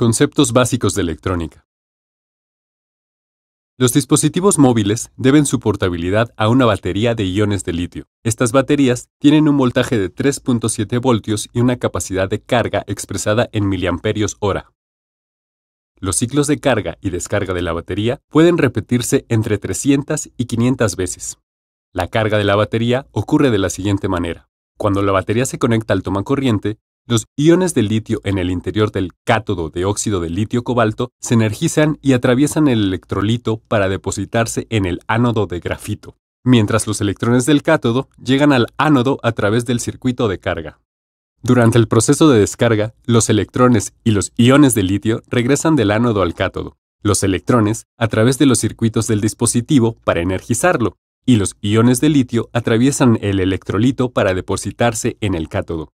Conceptos básicos de electrónica. Los dispositivos móviles deben su portabilidad a una batería de iones de litio. Estas baterías tienen un voltaje de 3.7 voltios y una capacidad de carga expresada en miliamperios hora. Los ciclos de carga y descarga de la batería pueden repetirse entre 300 y 500 veces. La carga de la batería ocurre de la siguiente manera. Cuando la batería se conecta al corriente los iones de litio en el interior del cátodo de óxido de litio-cobalto se energizan y atraviesan el electrolito para depositarse en el ánodo de grafito, mientras los electrones del cátodo llegan al ánodo a través del circuito de carga. Durante el proceso de descarga, los electrones y los iones de litio regresan del ánodo al cátodo, los electrones a través de los circuitos del dispositivo para energizarlo, y los iones de litio atraviesan el electrolito para depositarse en el cátodo.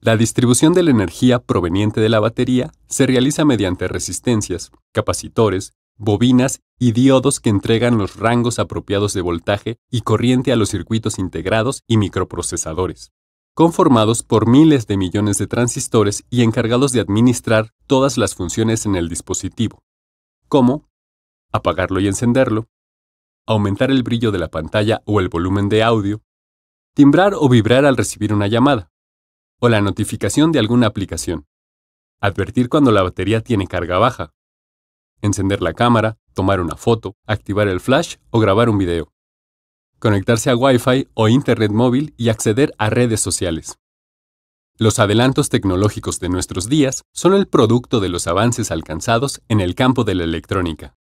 La distribución de la energía proveniente de la batería se realiza mediante resistencias, capacitores, bobinas y diodos que entregan los rangos apropiados de voltaje y corriente a los circuitos integrados y microprocesadores, conformados por miles de millones de transistores y encargados de administrar todas las funciones en el dispositivo, como apagarlo y encenderlo, aumentar el brillo de la pantalla o el volumen de audio, timbrar o vibrar al recibir una llamada, o la notificación de alguna aplicación. Advertir cuando la batería tiene carga baja. Encender la cámara, tomar una foto, activar el flash o grabar un video. Conectarse a Wi-Fi o Internet móvil y acceder a redes sociales. Los adelantos tecnológicos de nuestros días son el producto de los avances alcanzados en el campo de la electrónica.